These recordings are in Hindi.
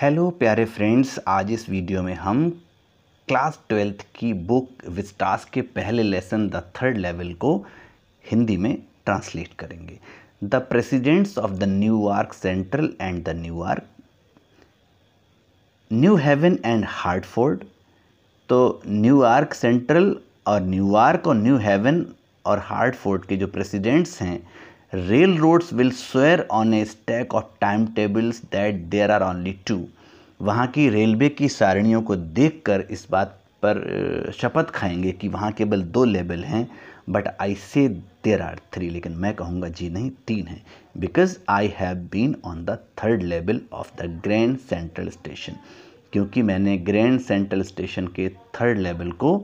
हेलो प्यारे फ्रेंड्स आज इस वीडियो में हम क्लास ट्वेल्थ की बुक विस्टास के पहले लेसन द थर्ड लेवल को हिंदी में ट्रांसलेट करेंगे the presidents of the New York Central and the New York New Haven and Hartford तो न्यूयॉर्क सेंट्रल और न्यूयॉर्क और न्यू हेवन और हार्टफोर्ड के जो प्रेसिडेंट्स हैं railroads will swear on a stack of timetables that there are only two वहाँ की रेलवे की सारणियों को देखकर इस बात पर शपथ खाएंगे कि वहाँ केवल दो लेवल हैं बट आई से देर आर थ्री लेकिन मैं कहूँगा जी नहीं तीन हैं because I have been on the third level of the Grand Central Station क्योंकि मैंने ग्रैंड सेंट्रल स्टेशन के थर्ड लेवल को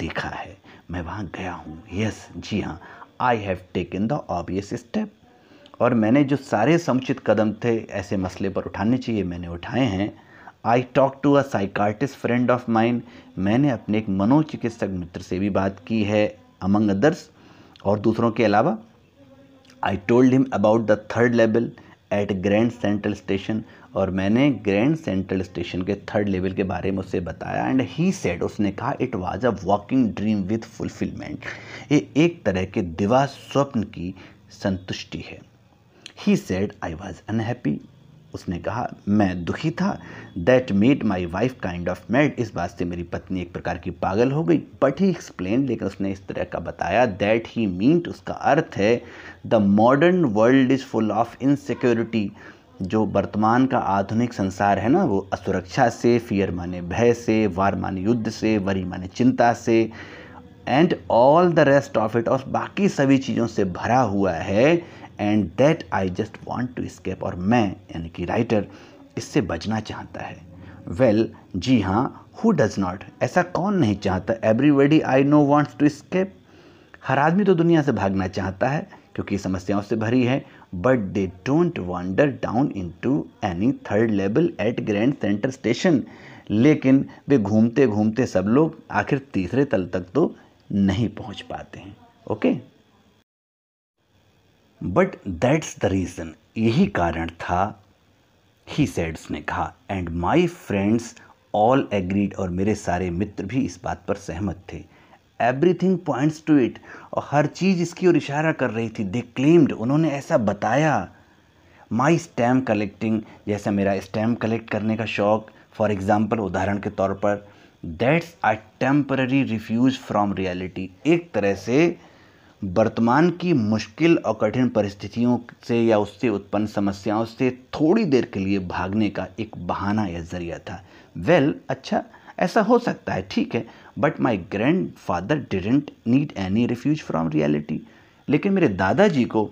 देखा है मैं वहाँ गया हूँ यस जी हाँ I have taken the obvious step और मैंने जो सारे समुचित कदम थे ऐसे मसले पर उठाने चाहिए मैंने उठाए हैं I talk to a psychiatrist friend of mind मैंने अपने एक मनोचिकित्सक मित्र से भी बात की है अमंग अदर्स और दूसरों के अलावा I told him about the third level at Grand Central Station और मैंने ग्रैंड सेंट्रल स्टेशन के थर्ड लेवल के बारे में उसे बताया एंड ही सेड उसने कहा it was a walking dream with fulfilment ये एक तरह के दिवा स्वप्न की संतुष्टि है he said I was unhappy उसने कहा मैं दुखी था that made my wife kind of mad इस बात से मेरी पत्नी एक प्रकार की पागल हो गई बट ही एक्सप्लेन लेकिन उसने इस तरह का बताया दैट ही मीन्ट उसका अर्थ है the modern world is full of insecurity जो वर्तमान का आधुनिक संसार है ना वो असुरक्षा से फियर माने भय से वार माने युद्ध से वरी माने चिंता से and all the rest of it और बाकी सभी चीज़ों से भरा हुआ है and that I just want to escape और मैं यानी कि राइटर इससे बचना चाहता है वेल well, जी हाँ हु डज नॉट ऐसा कौन नहीं चाहता everybody I know wants to escape हर आदमी तो दुनिया से भागना चाहता है क्योंकि समस्याओं से भरी है but they don't wander down into any third level at Grand Central Station लेकिन वे घूमते घूमते सब लोग आखिर तीसरे तल तक तो नहीं पहुंच पाते हैं okay okay? But that's the reason यही कारण था ही सेड्स ने कहा and my friends all agreed और मेरे सारे मित्र भी इस बात पर सहमत थे एवरीथिंग पॉइंट्स टू इट और हर चीज़ इसकी ओर इशारा कर रही थी दे क्लेम्ड उन्होंने ऐसा बताया माई स्टैम्प कलेक्टिंग जैसा मेरा स्टैम्प कलेक्ट करने का शौक़ फॉर एग्ज़ाम्पल उदाहरण के तौर पर that's a temporary refuge from reality एक तरह से वर्तमान की मुश्किल और कठिन परिस्थितियों से या उससे उत्पन्न समस्याओं से थोड़ी देर के लिए भागने का एक बहाना या ज़रिया था वेल well, अच्छा ऐसा हो सकता है ठीक है but my grandfather didn't need any refuge from reality लेकिन मेरे दादाजी को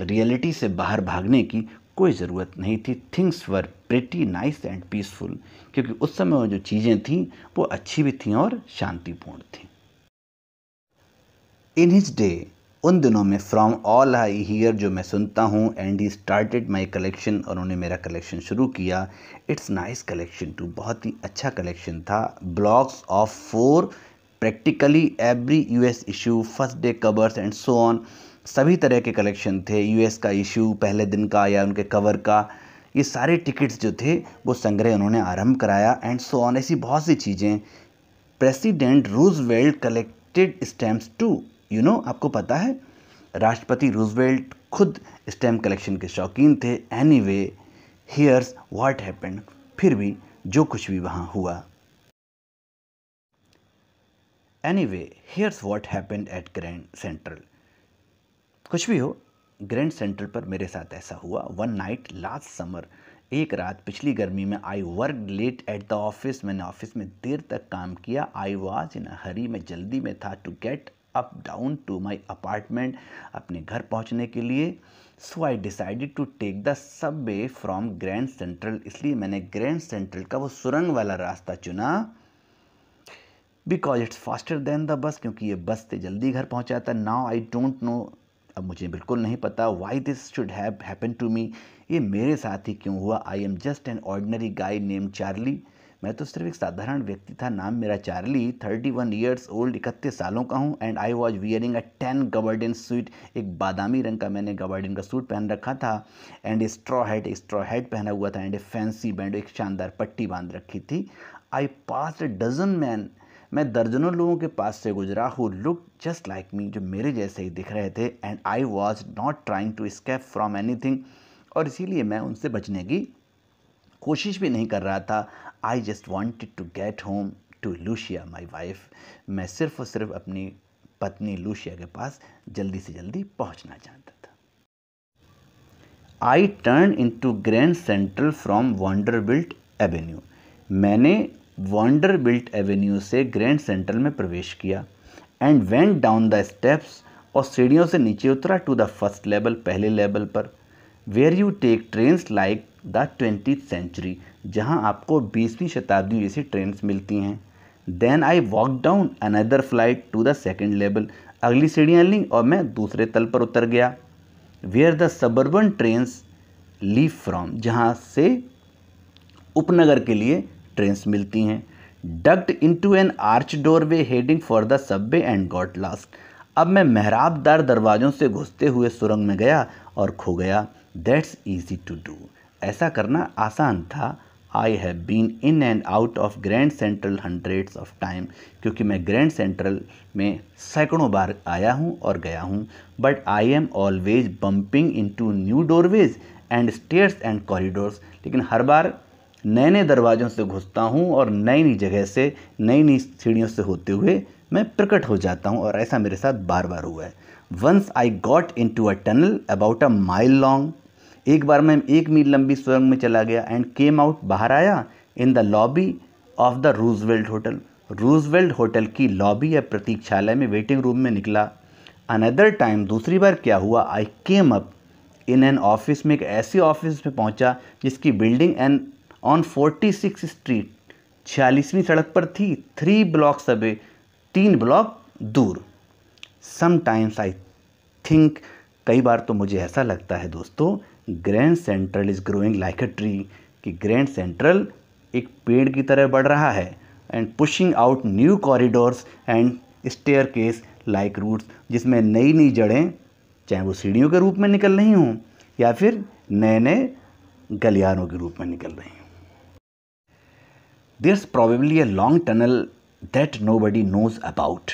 रियलिटी से बाहर भागने की कोई ज़रूरत नहीं थी things were pretty nice and peaceful क्योंकि उस समय वो जो चीज़ें थीं वो अच्छी भी थीं और शांतिपूर्ण थीं इन हिज डे उन दिनों में फ्रॉम ऑल आई हीयर जो मैं सुनता हूँ and he started my collection और उन्होंने मेरा कलेक्शन शुरू किया इट्स नाइस कलेक्शन टू बहुत ही अच्छा कलेक्शन था blocks of four practically every U S issue first day covers and so on सभी तरह के कलेक्शन थे यू एस का इशू पहले दिन का या उनके कवर का ये सारे टिकट्स जो थे वो संग्रह उन्होंने आरंभ कराया एंड सो ऑन ऐसी बहुत सी चीज़ें प्रेसिडेंट वेल्ड collected stamps too you you know know, आपको पता है राष्ट्रपति रूजवेल्ट खुद स्टैम्प कलेक्शन के शौकीन थे anyway here's what happened फिर भी जो कुछ भी वहाँ हुआ anyway here's what happened at Grand Central कुछ भी हो ग्रैंड सेंट्रल पर मेरे साथ ऐसा हुआ वन नाइट लास्ट समर एक रात पिछली गर्मी में I work late at the office मैंने ऑफिस में देर तक काम किया आई वॉज इन हरी मैं जल्दी में था to get up down to my apartment अपने घर पहुंचने के लिए so I decided to take the subway from grand central इसलिए मैंने ग्रैंड सेंट्रल का वो सुरंग वाला रास्ता चुना because it's faster than the bus क्योंकि ये बस से जल्दी घर था नाउ आई डोंट नो अब मुझे बिल्कुल नहीं पता why this should have happen to me ये मेरे साथ ही क्यों हुआ I am just an ordinary guy name Charlie मैं तो सिर्फ एक साधारण व्यक्ति था नाम मेरा Charlie thirty one years old इकतीस सालों का हूँ and I was wearing a tan gabardine suit एक बादामी रंग का मैंने गवर्डन का सूट पहन रखा था and straw hat straw hat पहना हुआ था एंड ए फैंसी बैंड एक शानदार पट्टी बांध रखी थी आई पास अ डजन मैन मैं दर्जनों लोगों के पास से गुजरा who look just like me जो मेरे जैसे ही दिख रहे थे and I was not trying to escape from anything और इसीलिए मैं उनसे बचने की कोशिश भी नहीं कर रहा था I just wanted to get home to Louisa my wife मैं सिर्फ और सिर्फ अपनी पत्नी लूशिया के पास जल्दी से जल्दी पहुंचना चाहता था I turn into Grand Central from Vanderbilt Avenue मैंने वॉन्डरबिल्ट एवेन्यू से ग्रैंड सेंट्रल में प्रवेश किया and went down the steps और सीढ़ियों से नीचे उतरा टू द फर्स्ट लेवल पहले लेवल पर where you take trains like the twenty century जहाँ आपको बीसवीं शताब्दी जैसी ट्रेन्स मिलती हैं then I walk down another flight to the second level अगली सीढ़ियाँ ली और मैं दूसरे तल पर उतर गया where the suburban trains leave from जहाँ से उपनगर के लिए ट्रेन्स मिलती हैं into an arch doorway heading for the subway and got lost अब मैं मेहराबदार दरवाज़ों से घुसते हुए सुरंग में गया और खो गया दैट्स ईजी टू डू ऐसा करना आसान था I have been in and out of Grand Central hundreds of time क्योंकि मैं ग्रैंड सेंट्रल में सैकड़ों बार आया हूँ और गया हूँ but I am always bumping into new doorways and stairs and corridors लेकिन हर बार नए नए दरवाज़ों से घुसता हूँ और नई नई जगह से नई नई सीढ़ियों से होते हुए मैं प्रकट हो जाता हूँ और ऐसा मेरे साथ बार बार हुआ है once I got into a tunnel about a mile long एक बार मैं एक मील लंबी सुरंग में चला गया एंड केम आउट बाहर आया in the lobby of the Roosevelt Hotel Roosevelt Hotel की लॉबी या प्रतीक्षालय में वेटिंग रूम में निकला अनदर टाइम दूसरी बार क्या हुआ I came up in an office में एक ऐसी ऑफिस में पहुंचा जिसकी building an on forty six street छियालीसवीं सड़क पर थी थ्री ब्लॉक सबे तीन ब्लॉक दूर समटाइम्स आई थिंक कई बार तो मुझे ऐसा लगता है दोस्तों Grand Central is growing like a tree कि ग्रैंड सेंट्रल एक पेड़ की तरह बढ़ रहा है and pushing out new corridors and staircase like roots जिसमें नई नई जड़ें चाहे वो सीढ़ियों के रूप में निकल रही हों या फिर नए नए गलियारों के रूप में निकल रही हों probably a long tunnel that nobody knows about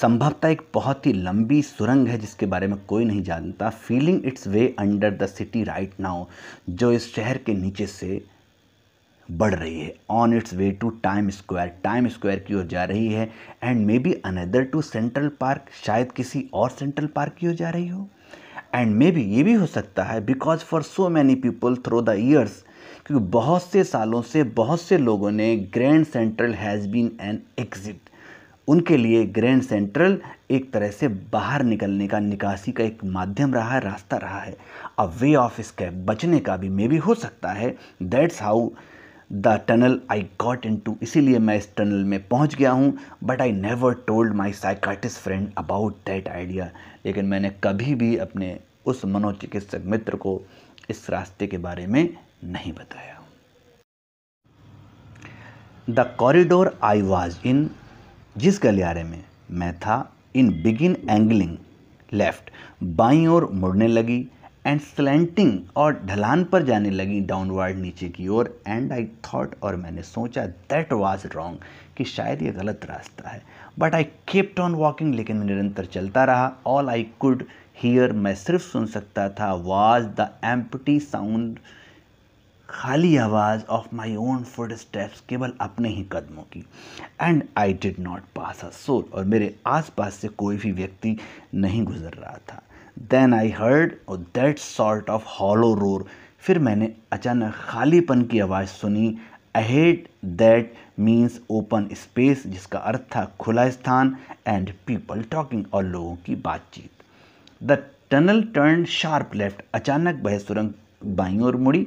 संभवतः एक बहुत ही लंबी सुरंग है जिसके बारे में कोई नहीं जानता feeling its way under the city right now जो इस शहर के नीचे से बढ़ रही है on its way to Time Square Time Square की ओर जा रही है and maybe another to Central Park शायद किसी और सेंट्रल पार्क की ओर जा रही हो एंड मे बी ये भी हो सकता है because for so many people through the years क्योंकि बहुत से सालों से बहुत से लोगों ने Grand Central has been an exit उनके लिए ग्रैंड सेंट्रल एक तरह से बाहर निकलने का निकासी का एक माध्यम रहा है रास्ता रहा है अ वे ऑफ इसके बचने का भी मे भी हो सकता है that's how the tunnel I got into इसीलिए मैं इस टनल में पहुंच गया हूं but I never told my psychiatrist friend about that idea लेकिन मैंने कभी भी अपने उस मनोचिकित्सक मित्र को इस रास्ते के बारे में नहीं बताया the corridor I was in जिस गलियारे में मैं था इन बिगिन एंगलिंग लेफ्ट बाई ओर मुड़ने लगी एंड स्लेंटिंग और ढलान पर जाने लगी डाउनवर्ड नीचे की ओर एंड आई थॉट और मैंने सोचा दैट वाज रॉन्ग कि शायद ये गलत रास्ता है but I kept on walking लेकिन मैं निरंतर चलता रहा ऑल आई कुड हीयर मैं सिर्फ सुन सकता था वाज द एम्पटी साउंड खाली आवाज़ of my own footsteps केवल अपने ही कदमों की and I did not pass a soul और मेरे आसपास से कोई भी व्यक्ति नहीं गुजर रहा था देन आई हर्ड और that sort of hollow roar फिर मैंने अचानक खालीपन की आवाज़ सुनी ahead that means open space जिसका अर्थ था खुला स्थान एंड पीपल टॉकिंग और लोगों की बातचीत the tunnel turn sharp left अचानक वह सुरंग बाई और मुड़ी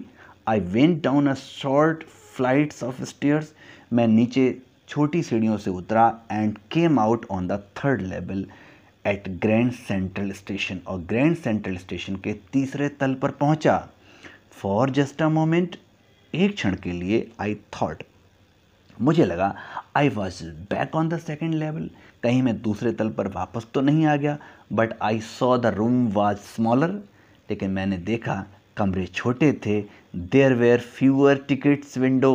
I went down a short flights of stairs मैं नीचे छोटी सीढ़ियों से उतरा and came out on the third level at Grand Central Station और ग्रैंड सेंट्रल स्टेशन के तीसरे तल पर पहुंचा फॉर जस्ट अ मोमेंट एक क्षण के लिए आई थॉट मुझे लगा I was back on the second level कहीं मैं दूसरे तल पर वापस तो नहीं आ गया but I saw the room was smaller लेकिन मैंने देखा कमरे छोटे थे there were fewer tickets window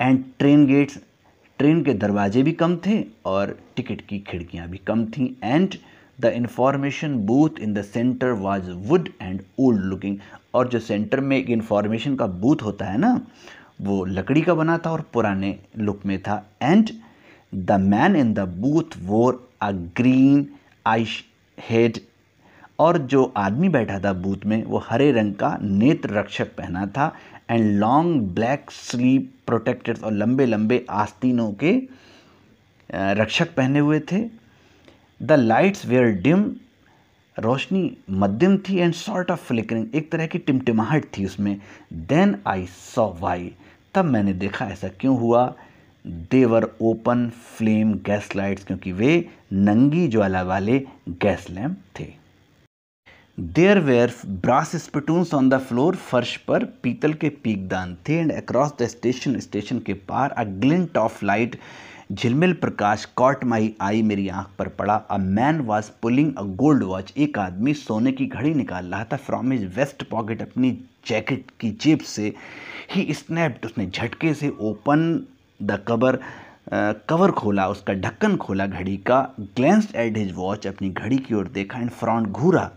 and train gates train के दरवाजे भी कम थे और टिकट की खिड़कियां भी कम थी and the information booth in the centre was wood and old looking और जो सेंटर में एक इंफॉर्मेशन का बूथ होता है ना वो लकड़ी का बना था और पुराने लुक में था and the man in the booth wore a green Aish head और जो आदमी बैठा था बूथ में वो हरे रंग का नेत्र रक्षक पहना था and long black sleeve protectors और लंबे लंबे आस्तीनों के रक्षक पहने हुए थे द लाइट्स वेयर डिम रोशनी मध्यम थी एंड सॉर्ट ऑफ फ्लिकरिंग एक तरह की टिमटिमाहट थी उसमें देन आई सॉ वाई तब मैंने देखा ऐसा क्यों हुआ they were open flame gas lights क्योंकि वे नंगी ज्वाला वाले गैस लैम्प थे there were brass spittoons on the floor फर्श पर पीतल के पीकदान थे and across the station station के पार अ ग्लिंट ऑफ लाइट झिलमिल प्रकाश कॉट माई आई मेरी आंख पर पड़ा a man was pulling a gold watch एक आदमी सोने की घड़ी निकाल रहा था फ्रॉम हिज वेस्ट पॉकेट अपनी जैकेट की जेब से ही स्नैप्ड उसने झटके से ओपन द कवर कवर खोला उसका ढक्कन खोला घड़ी का ग्लैंस्ड एट हिज वॉच अपनी घड़ी की ओर देखा एंड फ्रॉन्ट घूरा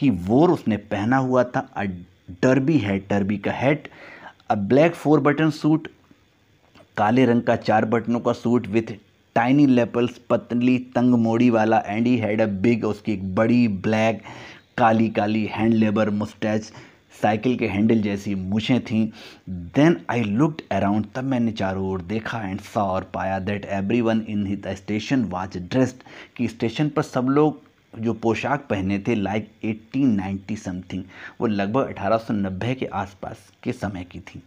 ही वोर उसने पहना हुआ था अ डर्बी है डर्बी का hat a black four button suit काले रंग का चार बटनों का सूट विथ टाइनी लेपल्स पतली तंग मोड़ी वाला and he had a big उसकी एक बड़ी ब्लैक काली काली हैंड लेबर मुस्टैच साइकिल के हैंडल जैसी मुछें थीं देन आई लुकड अराउंड तब मैंने चारों ओर देखा एंड सा और पाया that everyone in the station was dressed कि स्टेशन पर सब लोग जो पोशाक पहने थे लाइक 1890 समथिंग वो लगभग 1890 के आसपास के समय की थी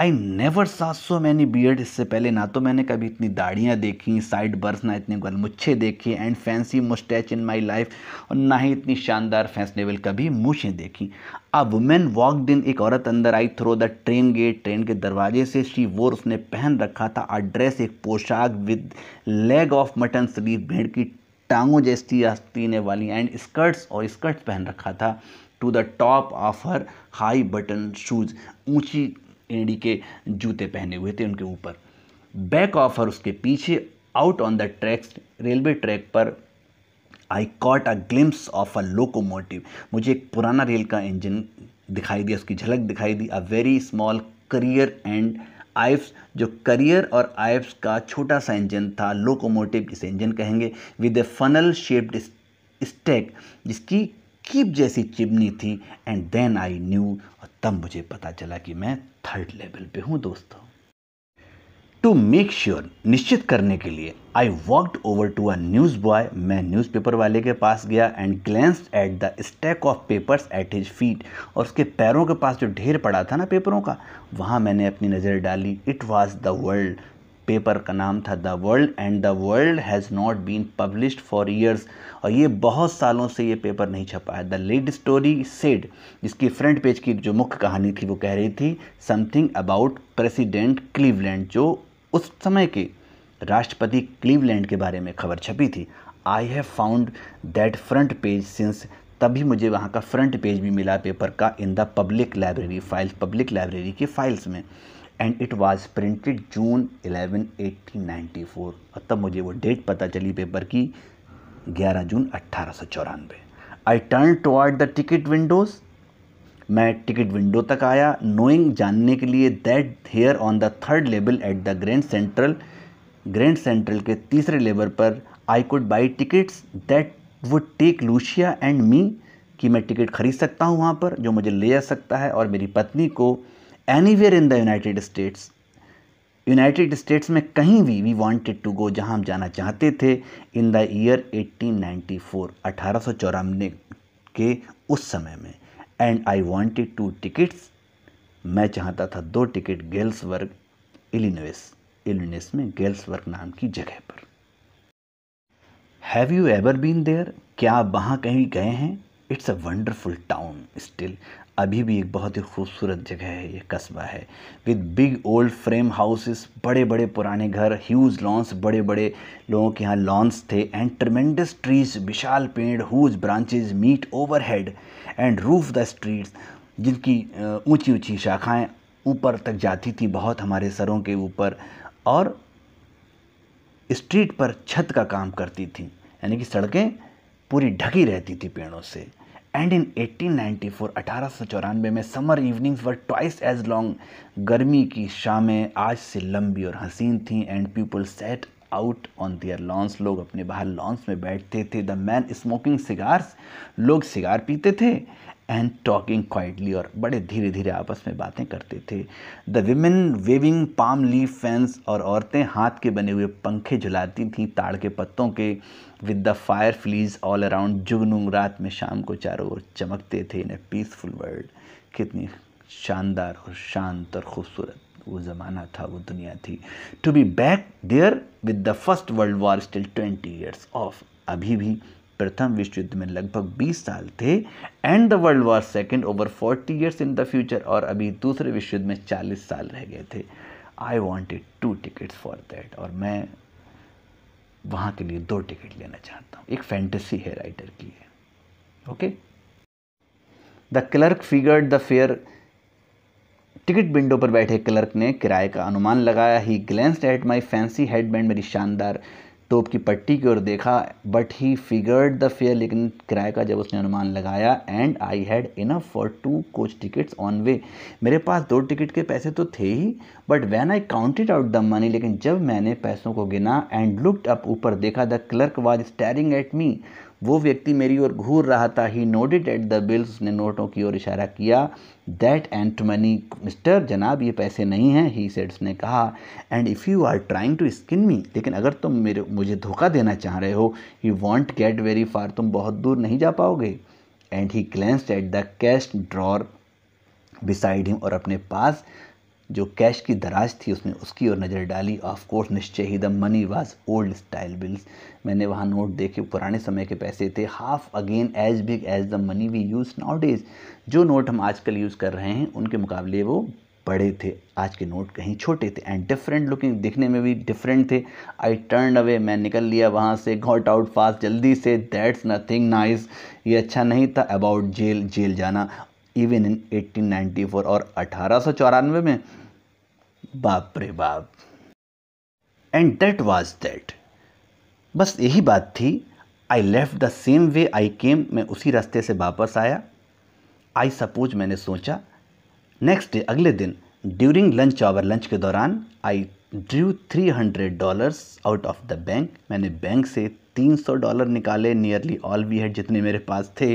आई नेवर सा सो मैनी बियर्ड इससे पहले ना तो मैंने कभी इतनी दाढ़ियाँ देखी साइड बर्स ना इतने गलमुच्छे देखे and fancy moustache in my life और ना ही इतनी शानदार फैशनेबल कभी मूछें देखी अ वुमेन वॉक इन एक औरत अंदर आई through the train gate train के दरवाजे से शी वोर उसने पहन रखा था आ ड्रेस एक पोशाक with leg of mutton sleeve भेड़ की टांगों जैसी आस्तीने वाली एंड स्कर्ट्स और स्कर्ट्स पहन रखा था to the top of her high button shoes ऊंची एड़ी के जूते पहने हुए थे उनके ऊपर बैक ऑफ हर उसके पीछे out on the tracks railway track पर I caught a glimpse of a locomotive मुझे एक पुराना रेल का इंजन दिखाई दिया उसकी झलक दिखाई दी a very small Currier and Ives जो करियर और आइफ्स का छोटा सा इंजन था लोकोमोटिव जिसे इंजन कहेंगे with a funnel shaped stack जिसकी कीप जैसी चिमनी थी एंड देन आई न्यू और तब मुझे पता चला कि मैं थर्ड लेवल पे हूँ दोस्तों टू मेक श्योर निश्चित करने के लिए I walked over to a newsboy मैं न्यूज पेपर वाले के पास गया and glanced at the stack of papers at his feet और उसके पैरों के पास जो ढेर पड़ा था ना पेपरों का वहाँ मैंने अपनी नज़र डाली it was the World paper का नाम था the World and the World has not been published for years और ये बहुत सालों से ये पेपर नहीं छपा है द लेट स्टोरी सेड जिसकी फ्रंट पेज की जो मुख्य कहानी थी वो कह रही थी समथिंग अबाउट प्रेसिडेंट क्लीवलैंड जो उस समय के राष्ट्रपति क्लीवलैंड के बारे में खबर छपी थी I have found that front page since तभी मुझे वहाँ का फ्रंट पेज भी मिला पेपर का in the public library files public library की फाइल्स में and it was printed June 11 1894 और तब मुझे वो डेट पता चली पेपर की 11 जून अट्ठारह सौ चौरानवे I turn toward the ticket windows मैं टिकट विंडो तक आया नोइंग जानने के लिए that here on the third level at the Grand Central Grand Central के तीसरे लेवल पर I could buy tickets that would take Louisa and me कि मैं टिकट खरीद सकता हूँ वहाँ पर जो मुझे ले जा सकता है और मेरी पत्नी को anywhere in the United States United States में कहीं भी वी वॉन्टेड टू गो जहाँ हम जाना चाहते थे इन द ईयर 1894 अठारह के उस समय में and I wanted two tickets मैं चाहता था दो टिकट वर्ग इलिनोइस इलिनोइस में वर्ग नाम की जगह पर have you ever been there क्या आप वहाँ कहीं गए हैं it's a wonderful town still अभी भी एक बहुत ही खूबसूरत जगह है ये कस्बा है with big old frame houses बड़े बड़े पुराने घर ह्यूज लॉन्स बड़े बड़े लोगों के यहाँ लॉन्स थे एंड ट्रमेंडस ट्रीज विशाल पेड़ huge branches meet overhead and roof the streets जिनकी ऊंची ऊंची शाखाएं ऊपर तक जाती थी बहुत हमारे सरों के ऊपर और स्ट्रीट पर छत का काम करती थी यानी कि सड़कें पूरी ढकी रहती थी पेड़ों से एंड इन 1894 1894 में summer evenings were twice as long गर्मी की शामें आज से लंबी और हसीन थीं and people sat out on their lawns लोग अपने बाहर लॉन्स में बैठते थे द मैन स्मोकिंग सिगार्स लोग सिगार पीते थे एंड टॉकिंग क्वाइटली और बड़े धीरे धीरे आपस में बातें करते थे the women waving palm leaf fans और औरतें हाथ के बने हुए पंखे झुलाती थीं ताड़ के पत्तों के with the fireflies all around जुगनू रात में शाम को चारों ओर चमकते थे इन ए पीसफुल वर्ल्ड कितनी शानदार और शांत और खूबसूरत वो ज़माना था वो दुनिया थी to be back there with the First World War still twenty years off अभी भी प्रथम विश्व युद्ध में लगभग 20 साल थे and the World War second over 40 years in the future और अभी दूसरे विश्व युद्ध में 40 साल रह गए थे I wanted two tickets for that और मैं वहाँ के लिए दो टिकट लेना चाहता हूँ एक फैंटेसी है राइटर की है okay the clerk figured the fare ticket window पर बैठे क्लर्क ने किराए का अनुमान लगाया he glanced at my fancy headband मेरी शानदार टोप की पट्टी की ओर देखा but he figured the fare लेकिन किराए का जब उसने अनुमान लगाया and I had enough for two coach tickets on way मेरे पास दो टिकट के पैसे तो थे ही but when I counted out the money लेकिन जब मैंने पैसों को गिना एंड लुकड अप ऊपर देखा the clerk was staring at me वो व्यक्ति मेरी ओर घूर रहा था he noted at the bills उसने नोटों की ओर इशारा किया दैट एंट मनी मिस्टर जनाब ये पैसे नहीं हैं ही सेट्स उसने कहा and if you are trying to skin me लेकिन अगर तुम मेरे मुझे धोखा देना चाह रहे हो you won't get very far तुम बहुत दूर नहीं जा पाओगे and he glanced at the cash drawer beside him और अपने पास जो कैश की दराज थी उसमें उसकी ओर नज़र डाली ऑफ कोर्स निश्चय ही the money was old style bills मैंने वहाँ नोट देखे पुराने समय के पैसे थे half again as big as the money we use nowadays जो नोट हम आजकल यूज़ कर रहे हैं उनके मुकाबले वो बड़े थे आज के नोट कहीं छोटे थे एंड डिफरेंट लुकिंग दिखने में भी डिफरेंट थे आई टर्न अवे मैं निकल लिया वहाँ से घॉट आउट फास्ट जल्दी से दैट्स नथिंग नाइस ये अच्छा नहीं था अबाउट जेल जेल जाना इवन इन 1894 और अठारह में बाप रे बाप एंड दैट वाज दैट बस यही बात थी I left the same way I came मैं उसी रास्ते से वापस आया आई सपोज मैंने सोचा नेक्स्ट डे अगले दिन ड्यूरिंग लंच आवर लंच के दौरान I drew three hundred dollars out of the bank मैंने बैंक से तीन सौ डॉलर निकाले नियरली ऑल वी हैड जितने मेरे पास थे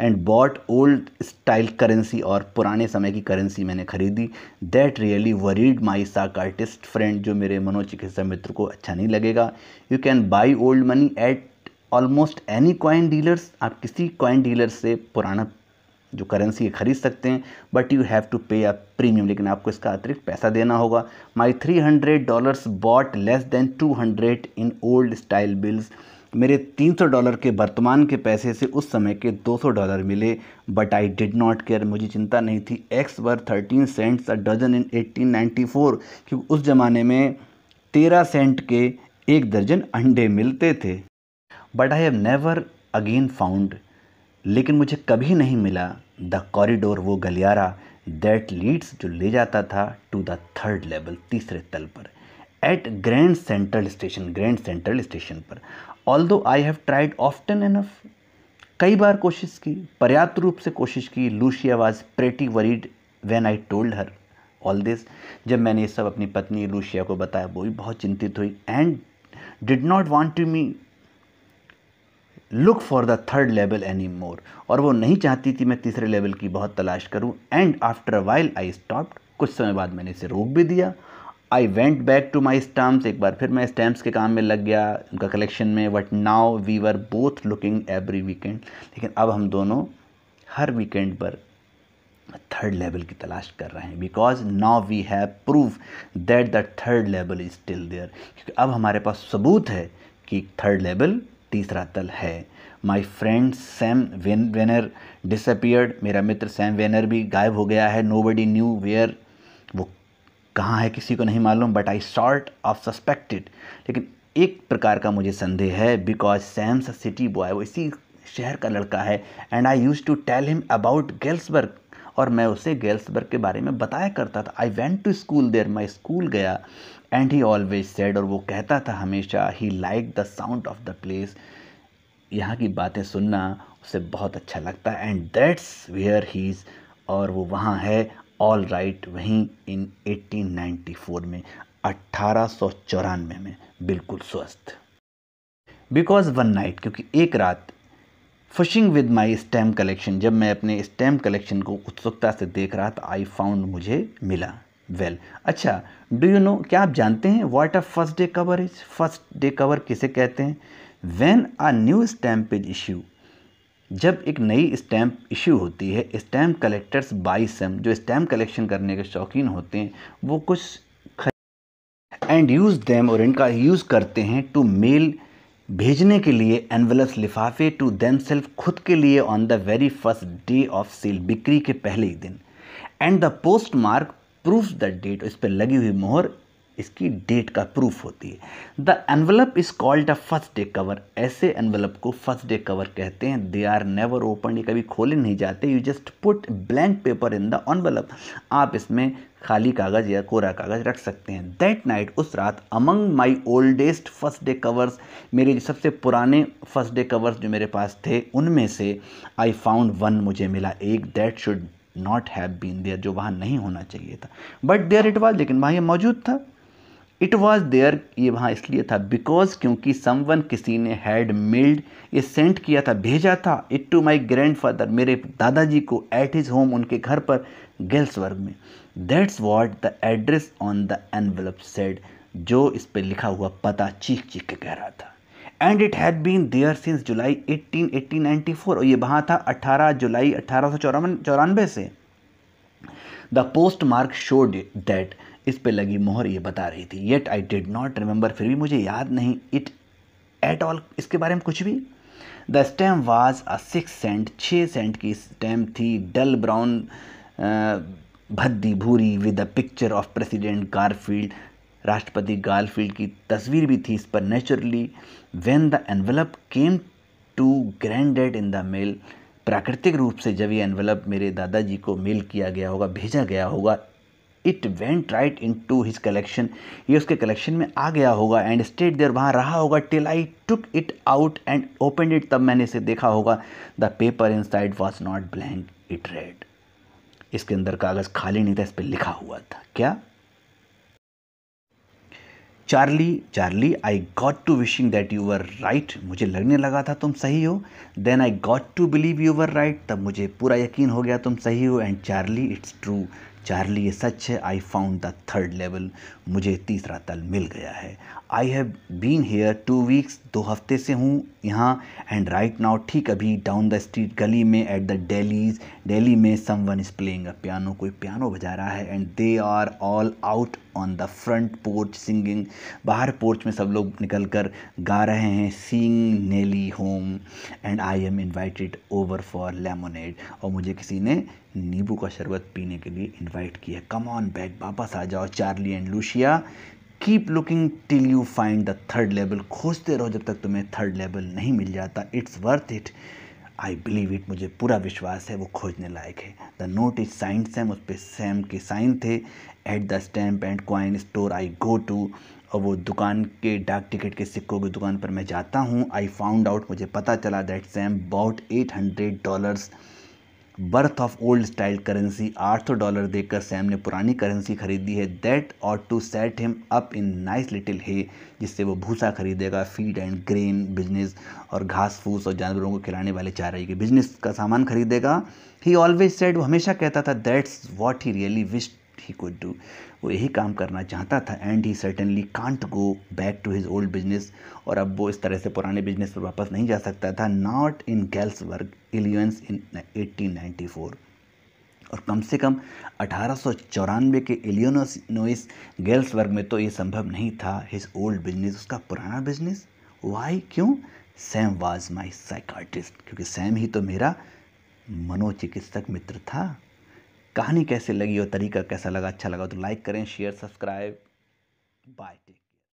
and bought old style currency और पुराने समय की करेंसी मैंने खरीदी दैट रियली वरीड माई साक आर्टिस्ट फ्रेंड जो मेरे मनोचिकित्सा मित्र को अच्छा नहीं लगेगा you can buy old money at almost any coin dealers आप किसी कॉइन डीलर से पुराना जो करेंसी है खरीद सकते हैं बट यू हैव टू पे अ प्रीमियम लेकिन आपको इसका अतिरिक्त पैसा देना होगा my three hundred dollars bought less than two hundred in old style bills मेरे 300 डॉलर के वर्तमान के पैसे से उस समय के 200 डॉलर मिले but I did not care मुझे चिंता नहीं थी eggs were 13 cents a dozen in 1894 क्योंकि उस ज़माने में 13 सेंट के एक दर्जन अंडे मिलते थे but I have never again found लेकिन मुझे कभी नहीं मिला द कॉरिडोर वो गलियारा दैट लीड्स जो ले जाता था टू द थर्ड लेवल तीसरे तल पर at Grand Central Station Grand Central Station पर although I have tried often enough कई बार कोशिश की पर्याप्त रूप से कोशिश की Louisa was pretty worried when I told her all this जब मैंने ये सब अपनी पत्नी लूशिया को बताया वो भी बहुत चिंतित हुई and did not want to me look for the third level any more और वो नहीं चाहती थी मैं तीसरे लेवल की बहुत तलाश करूँ and after a while I stopped कुछ समय बाद मैंने इसे रोक भी दिया I went back to my stamps एक बार फिर मैं स्टैम्प्स के काम में लग गया उनका कलेक्शन में but now we were both looking every weekend लेकिन अब हम दोनों हर वीकेंड पर थर्ड लेवल की तलाश कर रहे हैं because now we have proof that the third level is still there क्योंकि अब हमारे पास सबूत है कि थर्ड लेवल तीसरा तल है माई फ्रेंड सैम वेन वेनर डिसअपियर्ड मेरा मित्र सैम वेनर भी गायब हो गया है नो बडी न्यू वेयर वो कहाँ है किसी को नहीं मालूम but I sort of suspected लेकिन एक प्रकार का मुझे संदेह है बिकॉज सैम्स सिटी बॉय वो इसी शहर का लड़का है and I use to tell him about Galesburg और मैं उसे गेल्सबर्ग के बारे में बताया करता था I went to school there मैं स्कूल गया एंड ही ऑलवेज सेड और वो कहता था हमेशा ही like the sound of the place यहाँ की बातें सुनना उसे बहुत अच्छा लगता है and that's where he is और वो वहाँ है ऑल राइट right, वहीं इन 1894 में अट्ठारह में बिल्कुल स्वस्थ बिकॉज वन नाइट क्योंकि एक रात fishing with my stamp collection जब मैं अपने स्टैम्प कलेक्शन को उत्सुकता से देख रहा था आई फाउंड मुझे मिला वेल अच्छा डू यू नो क्या आप जानते हैं what are first day is first day cover किसे कहते हैं when a new stamp is issue जब एक नई स्टैम्प इशू होती है स्टैम्प कलेक्टर्स बाई सम जो स्टैम्प कलेक्शन करने के शौकीन होते हैं वो कुछ एंड यूज़ देम और इनका यूज़ करते हैं टू मेल भेजने के लिए एनवल्स लिफाफे टू देम सेल्फ खुद के लिए on the very first day of sale बिक्री के पहले ही दिन and the postmark proof the date इस पर लगी हुई मोहर इसकी डेट का प्रूफ होती है the envelope is called a first day cover ऐसे एनवलप को फर्स्ट डे कवर कहते हैं दे आर नेवर ओपन ये कभी खोले नहीं जाते you just put blank paper in the envelope आप इसमें खाली कागज़ या कोरा कागज़ रख सकते हैं दैट नाइट उस रात among my oldest first day covers मेरे सबसे पुराने फर्स्ट डे कवर्स जो मेरे पास थे उनमें से आई फाउंड वन मुझे मिला एक that should not have been there जो वहाँ नहीं होना चाहिए था बट देयर इट वॉज लेकिन वहाँ ये मौजूद था इट वॉज देयर ये वहाँ इसलिए था बिकॉज क्योंकि समवन किसी ने हैड मेल्ड ये सेंड किया था भेजा था it to my grandfather मेरे दादाजी को एट हिज होम उनके घर पर गेल्सवर्ग में that's what the address on the envelope said जो इस पर लिखा हुआ पता चीख चीख के कह रहा था and it had been there since July 18 1894 और ये वहाँ था 18 जुलाई अट्ठारह से the postmark showed that इस पे लगी मोहर ये बता रही थी yet I did not remember फिर भी मुझे याद नहीं इट एट ऑल इसके बारे में कुछ भी the stamp was a six cent छः सेंट की स्टैम थी डल ब्राउन भद्दी भूरी with a picture of President Garfield राष्ट्रपति गारफील्ड की तस्वीर भी थी इस पर naturally when the envelope came to granddad in the mail प्राकृतिक रूप से जब यह एनवेलप मेरे दादाजी को मेल किया गया होगा भेजा गया होगा it went right into his collection ये उसके कलेक्शन में आ गया होगा एंड स्टेट देर वहाँ रहा होगा till I took it out and open it तब मैंने इसे देखा होगा the paper inside was not blank it read इसके अंदर कागज़ खाली नहीं था इस पर लिखा हुआ था क्या Charlie Charlie I got to wishing that you were right मुझे लगने लगा था तुम सही हो then I got to believe you were right तब मुझे पूरा यकीन हो गया तुम सही हो and Charlie it's true Charlie ये सच है I found the third level मुझे तीसरा तल मिल गया है I have been here two weeks दो हफ्ते से हूँ यहाँ एंड राइट नाउ ठीक अभी डाउन द स्ट्रीट गली में एट द डेलीज डेली में someone is playing a piano कोई पियानो बजा रहा है and they are all out on the front porch singing बाहर पोर्च में सब लोग निकल कर गा रहे हैं sing Nellie home and I am invited over for lemonade और मुझे किसी ने नींबू का शरबत पीने के लिए इन्वाइट किया कम ऑन बैग वापस आ जाओ Charlie and Louisa keep looking till you find the third level खोजते रहो जब तक तुम्हें थर्ड लेवल नहीं मिल जाता it's worth it I believe it मुझे पूरा विश्वास है वो खोजने लायक है the note is signed Sam उस पर सैम के साइन थे at the stamp and coin store I go to और वो दुकान के डाक टिकट के सिक्कों की दुकान पर मैं जाता हूँ आई फाउंड आउट मुझे पता चला that Sam bought eight hundred dollars worth of old style currency 800 dollar देकर सैम ने पुरानी करेंसी खरीदी है that ought to set him up in nice little hay जिससे वो भूसा खरीदेगा फीड एंड ग्रेन बिजनेस और घास फूस और जानवरों को खिलाने वाले चाराई के बिजनेस का सामान खरीदेगा ही ऑलवेज सेट वो हमेशा कहता था that's what he really wish he could do वो यही काम करना चाहता था and he certainly can't go back to his old business और अब वो इस तरह से पुराने बिजनेस पर वापस नहीं जा सकता था not in work Illinois in 1894 और कम से कम अठारह के गर्ल्स वर्ग में तो ये संभव नहीं था हिज ओल्ड बिजनेस उसका पुराना बिजनेस वाई क्यों सैम वाज माई साइकार्टिस्ट क्योंकि सैम ही तो मेरा मनोचिकित्सक मित्र था कहानी कैसे लगी और तरीका कैसा लगा अच्छा लगा तो लाइक करें शेयर सब्सक्राइब बाय टेक